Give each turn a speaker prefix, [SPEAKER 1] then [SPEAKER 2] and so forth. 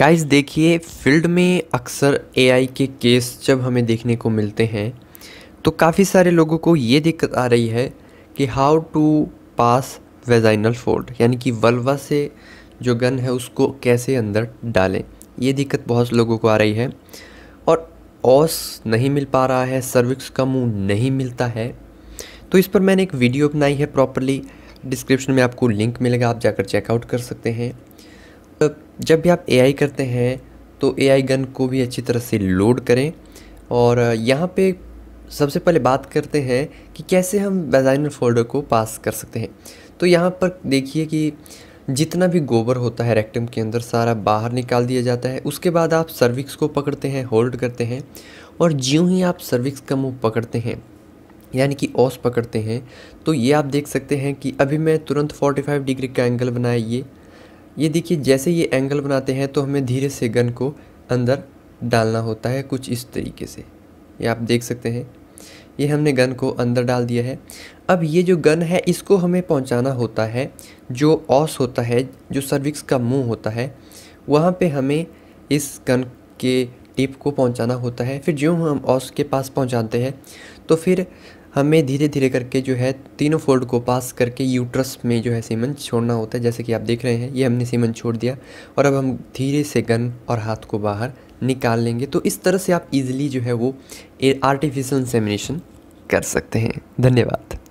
[SPEAKER 1] guys देखिए field में अक्सर एआई के केस जब हमें देखने को मिलते हैं तो काफ़ी सारे लोगों को ये दिक्कत आ रही है कि how to pass vaginal fold यानी कि वल्वा से जो गन है उसको कैसे अंदर डालें ये दिक्कत बहुत लोगों को आ रही है और ओस नहीं मिल पा रहा है सर्विक्स का मुंह नहीं मिलता है तो इस पर मैंने एक वीडियो बनाई है प्रॉपरली डिस्क्रिप्शन में आपको लिंक मिलेगा आप जाकर चेकआउट कर सकते हैं जब भी आप एआई करते हैं तो एआई गन को भी अच्छी तरह से लोड करें और यहाँ पे सबसे पहले बात करते हैं कि कैसे हम डिज़ाइनर फोल्डर को पास कर सकते हैं तो यहाँ पर देखिए कि जितना भी गोबर होता है रेक्टम के अंदर सारा बाहर निकाल दिया जाता है उसके बाद आप सर्विक्स को पकड़ते हैं होल्ड करते हैं और ज्यों ही आप सर्विक्स का मुँह पकड़ते हैं यानी कि ओस पकड़ते हैं तो ये आप देख सकते हैं कि अभी मैं तुरंत 45 डिग्री का एंगल बनाया ये ये देखिए जैसे ये एंगल बनाते हैं तो हमें धीरे से गन को अंदर डालना होता है कुछ इस तरीके से ये आप देख सकते हैं ये हमने गन को अंदर डाल दिया है अब ये जो गन है इसको हमें पहुंचाना होता है जो ऑस होता है जो सर्विक्स का मुंह होता है वहाँ पे हमें इस गन के टिप को पहुंचाना होता है फिर जो हम ऑस के पास पहुंचाते हैं तो फिर हमें धीरे धीरे करके जो है तीनों फोल्ड को पास करके यूट्रस में जो है सीमन छोड़ना होता है जैसे कि आप देख रहे हैं ये हमने सीमन छोड़ दिया और अब हम धीरे से गन और हाथ को बाहर निकाल लेंगे तो इस तरह से आप इजीली जो है वो आर्टिफिशियल इंसेमिनेशन कर सकते हैं धन्यवाद